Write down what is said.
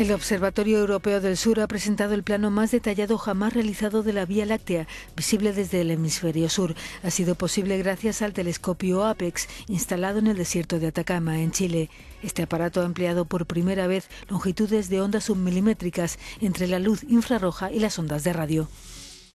El Observatorio Europeo del Sur ha presentado el plano más detallado jamás realizado de la Vía Láctea, visible desde el hemisferio sur. Ha sido posible gracias al telescopio APEX, instalado en el desierto de Atacama, en Chile. Este aparato ha empleado por primera vez longitudes de ondas submilimétricas entre la luz infrarroja y las ondas de radio.